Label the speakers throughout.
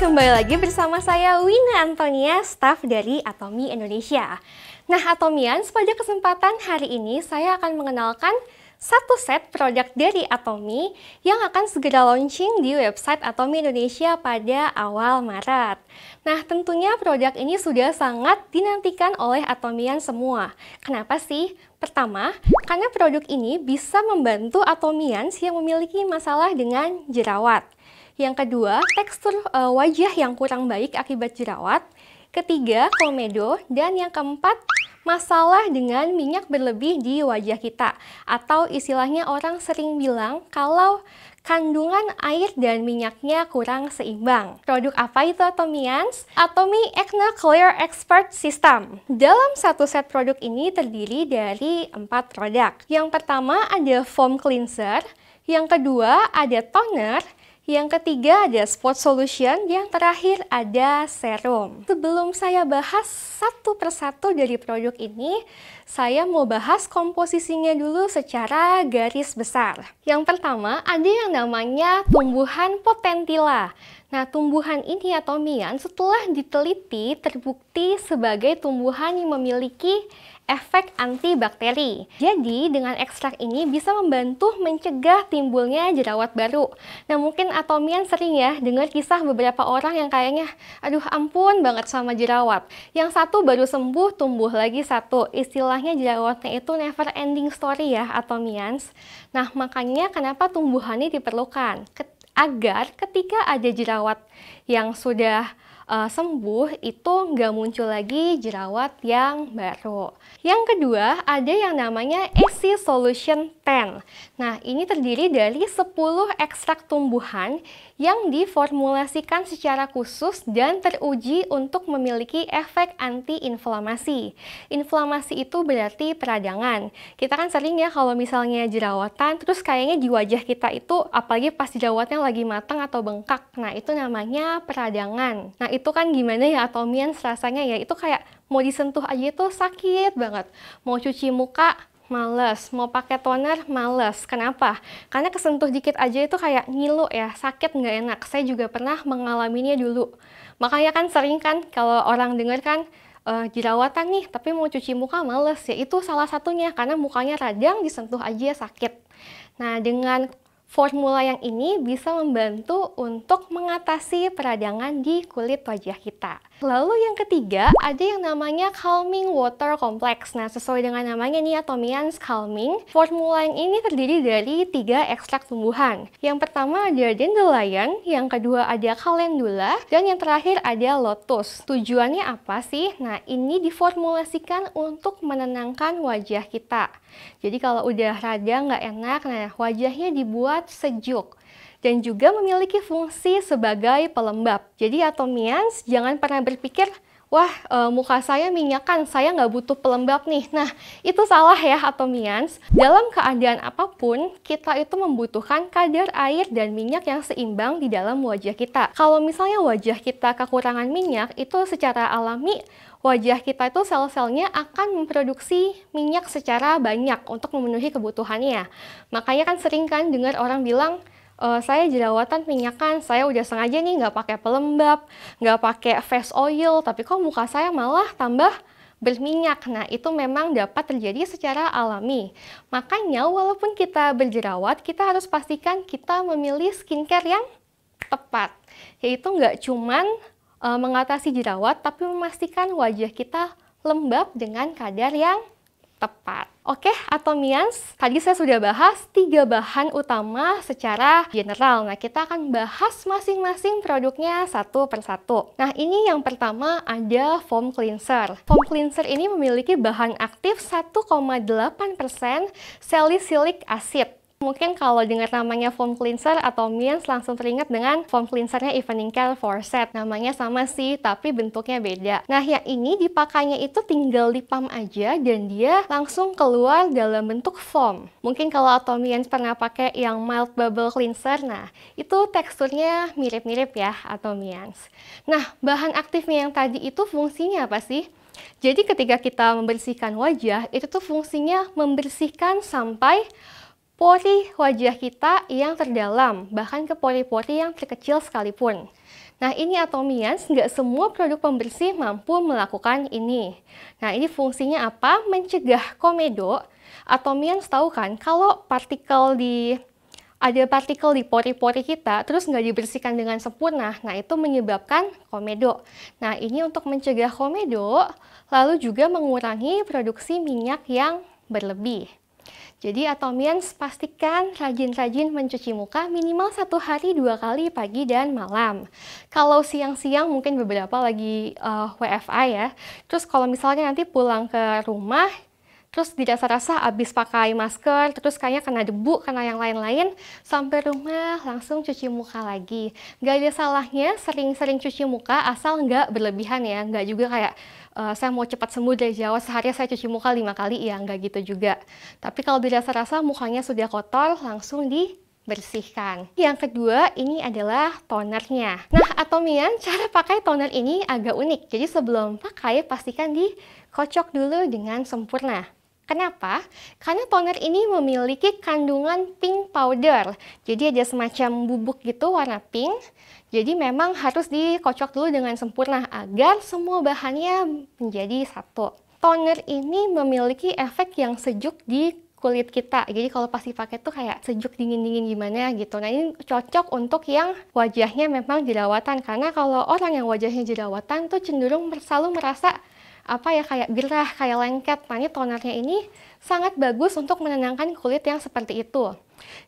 Speaker 1: kembali lagi bersama saya Wina Antonia, staff dari Atomi Indonesia. Nah, Atomians, pada kesempatan hari ini saya akan mengenalkan satu set produk dari Atomi yang akan segera launching di website Atomi Indonesia pada awal Maret. Nah, tentunya produk ini sudah sangat dinantikan oleh Atomian semua. Kenapa sih? Pertama, karena produk ini bisa membantu Atomians yang memiliki masalah dengan jerawat. Yang kedua, tekstur uh, wajah yang kurang baik akibat jerawat. Ketiga, komedo. Dan yang keempat, masalah dengan minyak berlebih di wajah kita. Atau istilahnya orang sering bilang kalau kandungan air dan minyaknya kurang seimbang. Produk apa itu Atomians? Atomi Acne Clear Expert System. Dalam satu set produk ini terdiri dari empat produk. Yang pertama ada foam cleanser, yang kedua ada toner, yang ketiga ada spot solution, yang terakhir ada serum. Sebelum saya bahas satu persatu dari produk ini, saya mau bahas komposisinya dulu secara garis besar. Yang pertama ada yang namanya tumbuhan potentilla. Nah, tumbuhan ini atau mian setelah diteliti terbukti sebagai tumbuhan yang memiliki efek antibakteri. Jadi, dengan ekstrak ini bisa membantu mencegah timbulnya jerawat baru. Nah, mungkin atomian sering ya dengar kisah beberapa orang yang kayaknya, aduh ampun banget sama jerawat. Yang satu baru sembuh, tumbuh lagi satu. Istilahnya jerawatnya itu never ending story ya, atomians. Nah, makanya kenapa tumbuhan ini diperlukan agar ketika ada jerawat yang sudah uh, sembuh itu nggak muncul lagi jerawat yang baru. Yang kedua ada yang namanya AC Solution 10. Nah ini terdiri dari 10 ekstrak tumbuhan yang diformulasikan secara khusus dan teruji untuk memiliki efek antiinflamasi. Inflamasi itu berarti peradangan. Kita kan sering ya kalau misalnya jerawatan terus kayaknya di wajah kita itu apalagi pas jerawatnya lagi matang atau bengkak. Nah itu namanya peradangan. Nah itu itu kan gimana ya atomian rasanya ya itu kayak mau disentuh aja itu sakit banget mau cuci muka males, mau pakai toner males. Kenapa? Karena kesentuh dikit aja itu kayak ngilu ya, sakit nggak enak. Saya juga pernah mengalaminya dulu. Makanya kan sering kan kalau orang dengar kan uh, jerawatan nih, tapi mau cuci muka males ya. Itu salah satunya karena mukanya radang disentuh aja sakit. Nah, dengan Formula yang ini bisa membantu untuk mengatasi peradangan di kulit wajah kita. Lalu yang ketiga, ada yang namanya calming water complex. Nah, sesuai dengan namanya nih, Atomians calming, formula yang ini terdiri dari tiga ekstrak tumbuhan. Yang pertama ada dandelion, yang kedua ada calendula, dan yang terakhir ada lotus. Tujuannya apa sih? Nah, ini diformulasikan untuk menenangkan wajah kita. Jadi kalau udah rada nggak enak, nah wajahnya dibuat sejuk dan juga memiliki fungsi sebagai pelembab. Jadi atomians jangan pernah berpikir Wah, e, muka saya minyakan, saya nggak butuh pelembab nih. Nah, itu salah ya atomians. Dalam keadaan apapun, kita itu membutuhkan kadar air dan minyak yang seimbang di dalam wajah kita. Kalau misalnya wajah kita kekurangan minyak, itu secara alami wajah kita itu sel-selnya akan memproduksi minyak secara banyak untuk memenuhi kebutuhannya. Makanya kan sering kan dengar orang bilang, uh, saya jerawatan minyakan, saya udah sengaja nih nggak pakai pelembab, nggak pakai face oil, tapi kok muka saya malah tambah berminyak. Nah, itu memang dapat terjadi secara alami. Makanya, walaupun kita berjerawat, kita harus pastikan kita memilih skincare yang tepat. Yaitu nggak cuman uh, mengatasi jerawat, tapi memastikan wajah kita lembab dengan kadar yang tepat. Oke, atomians, tadi saya sudah bahas tiga bahan utama secara general. Nah, kita akan bahas masing-masing produknya satu per satu. Nah, ini yang pertama ada foam cleanser. Foam cleanser ini memiliki bahan aktif 1,8% salicylic acid. Mungkin kalau dengar namanya foam cleanser atau Mians langsung teringat dengan foam cleansernya Evening Care set Namanya sama sih, tapi bentuknya beda. Nah, yang ini dipakainya itu tinggal dipam aja dan dia langsung keluar dalam bentuk foam. Mungkin kalau Atomians pernah pakai yang mild bubble cleanser, nah itu teksturnya mirip-mirip ya Atomians. Nah, bahan aktifnya yang tadi itu fungsinya apa sih? Jadi ketika kita membersihkan wajah, itu tuh fungsinya membersihkan sampai pori wajah kita yang terdalam, bahkan ke pori-pori yang terkecil sekalipun. Nah, ini atomians, nggak semua produk pembersih mampu melakukan ini. Nah, ini fungsinya apa? Mencegah komedo. Atomians tahu kan, kalau partikel di ada partikel di pori-pori kita, terus nggak dibersihkan dengan sempurna, nah itu menyebabkan komedo. Nah ini untuk mencegah komedo, lalu juga mengurangi produksi minyak yang berlebih. Jadi atomians pastikan rajin-rajin mencuci muka minimal satu hari dua kali pagi dan malam. Kalau siang-siang mungkin beberapa lagi uh, eh, WFA ya. Terus kalau misalnya nanti pulang ke rumah, terus dirasa-rasa habis pakai masker, terus kayaknya kena debu, kena yang lain-lain, sampai rumah langsung cuci muka lagi. Gak ada salahnya sering-sering cuci muka asal nggak berlebihan ya, nggak juga kayak uh, saya mau cepat sembuh dari jawa sehari saya cuci muka lima kali ya nggak gitu juga tapi kalau dirasa-rasa mukanya sudah kotor langsung di bersihkan. Yang kedua ini adalah tonernya. Nah Atomian cara pakai toner ini agak unik. Jadi sebelum pakai pastikan dikocok dulu dengan sempurna. Kenapa? Karena toner ini memiliki kandungan pink powder. Jadi ada semacam bubuk gitu warna pink jadi memang harus dikocok dulu dengan sempurna agar semua bahannya menjadi satu. Toner ini memiliki efek yang sejuk di kulit kita. Jadi kalau pas dipakai tuh kayak sejuk dingin-dingin gimana gitu. Nah ini cocok untuk yang wajahnya memang jerawatan. Karena kalau orang yang wajahnya jerawatan tuh cenderung selalu merasa apa ya kayak gerah, kayak lengket. Nah ini tonernya ini sangat bagus untuk menenangkan kulit yang seperti itu.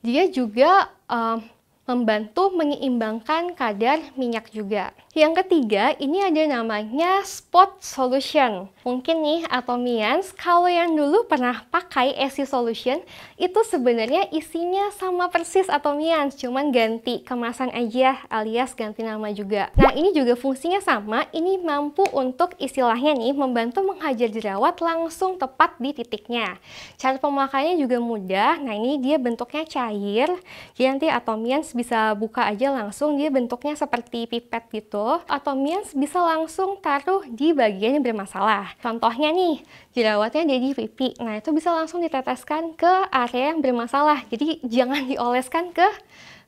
Speaker 1: Dia juga um, membantu menyeimbangkan kadar minyak juga. Yang ketiga, ini ada namanya spot solution. Mungkin nih atau Atomians, kalau yang dulu pernah pakai AC solution, itu sebenarnya isinya sama persis atau Atomians, cuman ganti kemasan aja alias ganti nama juga. Nah, ini juga fungsinya sama, ini mampu untuk istilahnya nih membantu menghajar jerawat langsung tepat di titiknya. Cara pemakaiannya juga mudah, nah ini dia bentuknya cair, ganti nanti Atomians bisa buka aja langsung dia bentuknya seperti pipet gitu atau mians bisa langsung taruh di bagian yang bermasalah contohnya nih jerawatnya jadi pipi nah itu bisa langsung diteteskan ke area yang bermasalah jadi jangan dioleskan ke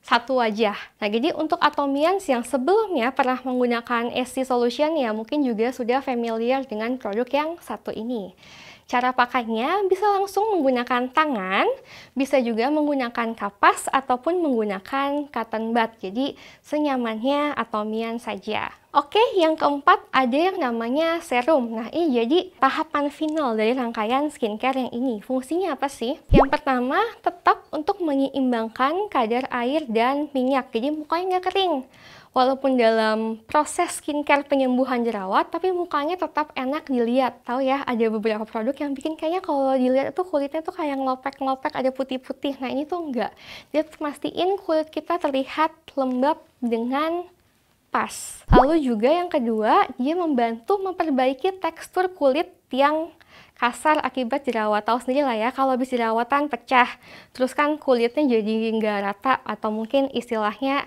Speaker 1: satu wajah. Nah, jadi untuk Atomians yang sebelumnya pernah menggunakan SC Solution ya mungkin juga sudah familiar dengan produk yang satu ini. Cara pakainya bisa langsung menggunakan tangan, bisa juga menggunakan kapas ataupun menggunakan cotton bud. Jadi senyamannya atau atomian saja. Oke, yang keempat ada yang namanya serum. Nah, ini jadi tahapan final dari rangkaian skincare yang ini. Fungsinya apa sih? Yang pertama, tetap untuk menyeimbangkan kadar air dan minyak. Jadi mukanya nggak kering walaupun dalam proses skincare penyembuhan jerawat, tapi mukanya tetap enak dilihat. Tahu ya, ada beberapa produk yang bikin kayaknya kalau dilihat itu kulitnya tuh kayak ngelopek-ngelopek, ada putih-putih. Nah ini tuh enggak. Dia pastiin kulit kita terlihat lembab dengan pas. Lalu juga yang kedua, dia membantu memperbaiki tekstur kulit yang kasar akibat jerawat. Tahu sendiri lah ya, kalau habis jerawatan pecah, terus kan kulitnya jadi nggak rata atau mungkin istilahnya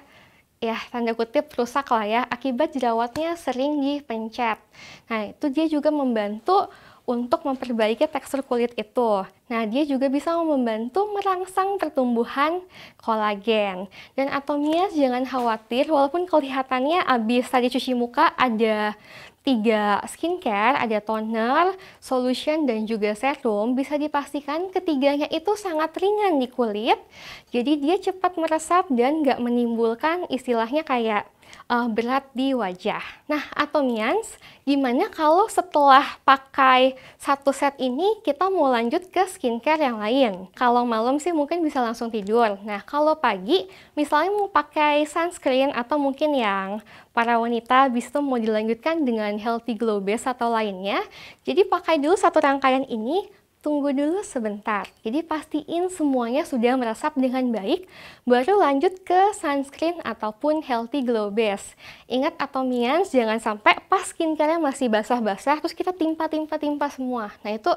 Speaker 1: ya tanda kutip rusak lah ya akibat jerawatnya sering dipencet. Nah itu dia juga membantu untuk memperbaiki tekstur kulit itu. Nah, dia juga bisa membantu merangsang pertumbuhan kolagen. Dan atomias jangan khawatir, walaupun kelihatannya abis tadi cuci muka ada tiga skincare, ada toner, solution, dan juga serum, bisa dipastikan ketiganya itu sangat ringan di kulit. Jadi dia cepat meresap dan nggak menimbulkan istilahnya kayak uh, berat di wajah. Nah, atau atomians, gimana kalau setelah pakai satu set ini kita mau lanjut ke skincare yang lain? Kalau malam sih mungkin bisa langsung tidur. Nah, kalau pagi misalnya mau pakai sunscreen atau mungkin yang para wanita bis itu mau dilanjutkan dengan healthy glow base atau lainnya. Jadi pakai dulu satu rangkaian ini Tunggu dulu sebentar, jadi pastiin semuanya sudah meresap dengan baik, baru lanjut ke sunscreen ataupun healthy glow base. Ingat atomians, jangan sampai pas skincare nya masih basah-basah, terus kita timpa-timpa-timpa semua. Nah itu,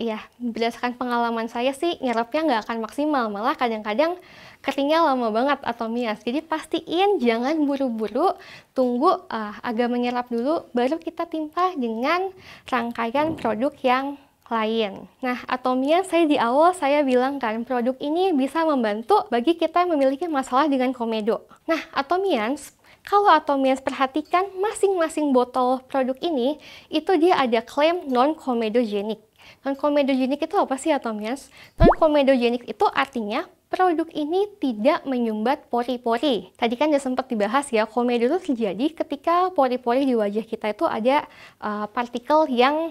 Speaker 1: ya berdasarkan pengalaman saya sih, nyerapnya nggak akan maksimal, malah kadang-kadang keringnya lama banget atomians. Jadi pastiin jangan buru-buru, tunggu uh, agak menyerap dulu, baru kita timpa dengan rangkaian produk yang lain. Nah, atomia saya di awal saya bilang kan produk ini bisa membantu bagi kita memiliki masalah dengan komedo. Nah, atomians kalau Atomians perhatikan masing-masing botol produk ini, itu dia ada klaim non-comedogenic. Non-comedogenic itu apa sih Atomians? Non-comedogenic itu artinya produk ini tidak menyumbat pori-pori. Tadi kan sudah sempat dibahas ya, komedo itu terjadi ketika pori-pori di wajah kita itu ada uh, partikel yang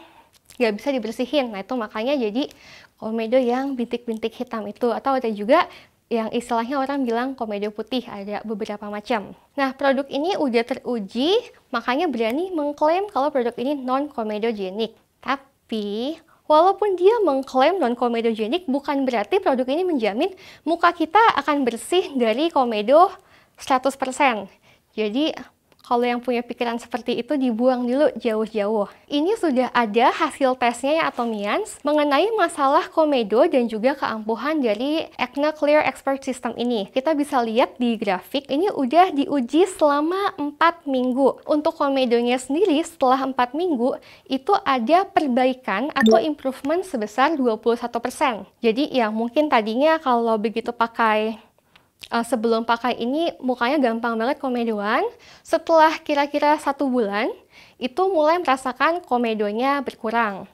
Speaker 1: nggak bisa dibersihin. Nah itu makanya jadi komedo yang bintik-bintik hitam itu atau ada juga yang istilahnya orang bilang komedo putih ada beberapa macam. Nah, produk ini udah teruji, makanya berani mengklaim kalau produk ini non komedogenik. Tapi Walaupun dia mengklaim non komedogenik bukan berarti produk ini menjamin muka kita akan bersih dari komedo 100%. Jadi kalau yang punya pikiran seperti itu dibuang dulu jauh-jauh. Ini sudah ada hasil tesnya ya Atomians mengenai masalah komedo dan juga keampuhan dari Acne Clear Expert System ini. Kita bisa lihat di grafik ini udah diuji selama 4 minggu. Untuk komedonya sendiri setelah 4 minggu itu ada perbaikan atau improvement sebesar 21%. Jadi ya mungkin tadinya kalau begitu pakai uh, sebelum pakai ini mukanya gampang banget komedoan. Setelah kira-kira satu bulan, itu mulai merasakan komedonya berkurang.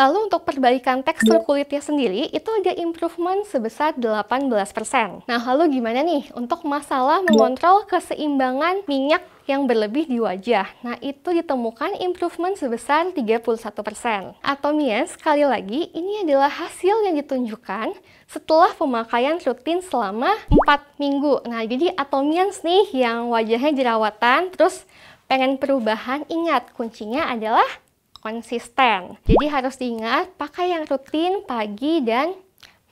Speaker 1: Lalu untuk perbaikan tekstur iya. kulitnya sendiri itu ada improvement sebesar 18%. Nah, lalu gimana nih untuk masalah iya. mengontrol keseimbangan minyak yang berlebih di wajah. Nah, itu ditemukan improvement sebesar 31%. Atau Mia, ya, sekali lagi, ini adalah hasil yang ditunjukkan setelah pemakaian rutin selama 4 minggu. Nah, jadi Atomians nih yang wajahnya jerawatan, terus pengen perubahan, ingat kuncinya adalah konsisten. Jadi harus diingat pakai yang rutin pagi dan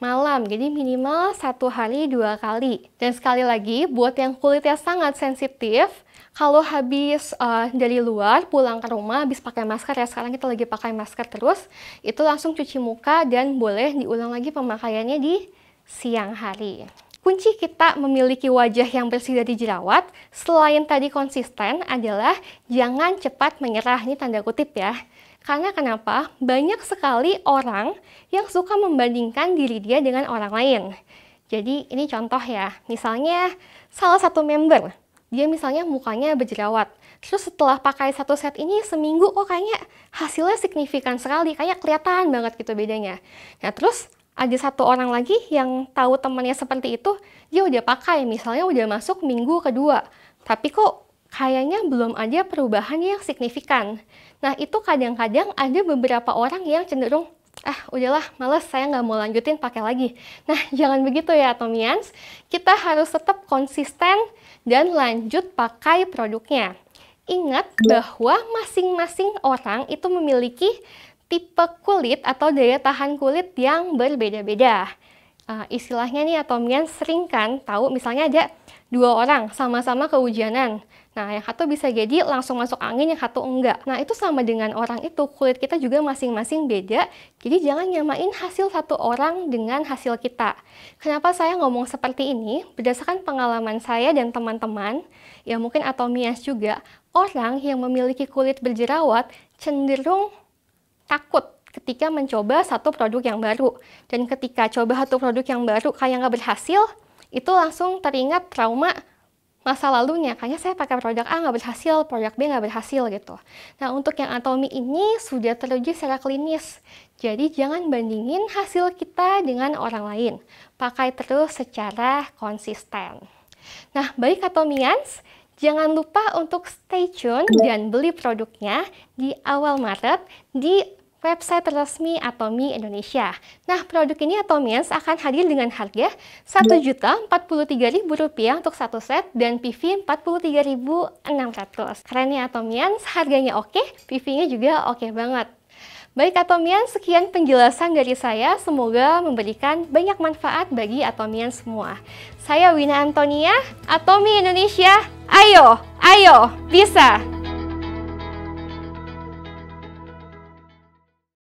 Speaker 1: malam. Jadi minimal satu hari dua kali. Dan sekali lagi buat yang kulitnya sangat sensitif, kalau habis uh, dari luar pulang ke rumah habis pakai masker ya sekarang kita lagi pakai masker terus itu langsung cuci muka dan boleh diulang lagi pemakaiannya di siang hari. Kunci kita memiliki wajah yang bersih dari jerawat, selain tadi konsisten, adalah jangan cepat menyerah. Ini tanda kutip ya. Karena kenapa? Banyak sekali orang yang suka membandingkan diri dia dengan orang lain. Jadi ini contoh ya, misalnya salah satu member, dia misalnya mukanya berjerawat. Terus setelah pakai satu set ini seminggu, oh kayaknya hasilnya signifikan sekali, kayak kelihatan banget gitu bedanya. Nah terus ada satu orang lagi yang tahu temannya seperti itu, dia udah pakai, misalnya udah masuk minggu kedua, tapi kok kayaknya belum ada perubahan yang signifikan. Nah, itu kadang-kadang ada beberapa orang yang cenderung, ah udahlah males saya nggak mau lanjutin pakai lagi. Nah, jangan begitu ya Tomians, kita harus tetap konsisten dan lanjut pakai produknya. Ingat bahwa masing-masing orang itu memiliki tipe kulit atau daya tahan kulit yang berbeda-beda. Uh, istilahnya nih atau mien sering kan tahu misalnya ada dua orang sama-sama kehujanan. Nah, yang satu bisa jadi langsung masuk angin, yang satu enggak. Nah, itu sama dengan orang itu, kulit kita juga masing-masing beda. Jadi jangan nyamain hasil satu orang dengan hasil kita. Kenapa saya ngomong seperti ini? Berdasarkan pengalaman saya dan teman-teman, ya mungkin atau Mias juga, orang yang memiliki kulit berjerawat cenderung takut ketika mencoba satu produk yang baru. Dan ketika coba satu produk yang baru kayak nggak berhasil, itu langsung teringat trauma masa lalunya. Kayaknya saya pakai produk A nggak berhasil, produk B nggak berhasil gitu. Nah, untuk yang anatomi ini sudah teruji secara klinis. Jadi jangan bandingin hasil kita dengan orang lain. Pakai terus secara konsisten. Nah, baik atomians, jangan lupa untuk stay tune dan beli produknya di awal Maret di website resmi Atomi Indonesia. Nah, produk ini Atomians akan hadir dengan harga Rp1.043.000 untuk satu set dan PV Rp43.600. Keren ya Atomians, harganya oke, PV-nya juga oke banget. Baik Atomian, sekian penjelasan dari saya. Semoga memberikan banyak manfaat bagi Atomian semua. Saya Wina Antonia, Atomi Indonesia. Ayo, ayo, bisa!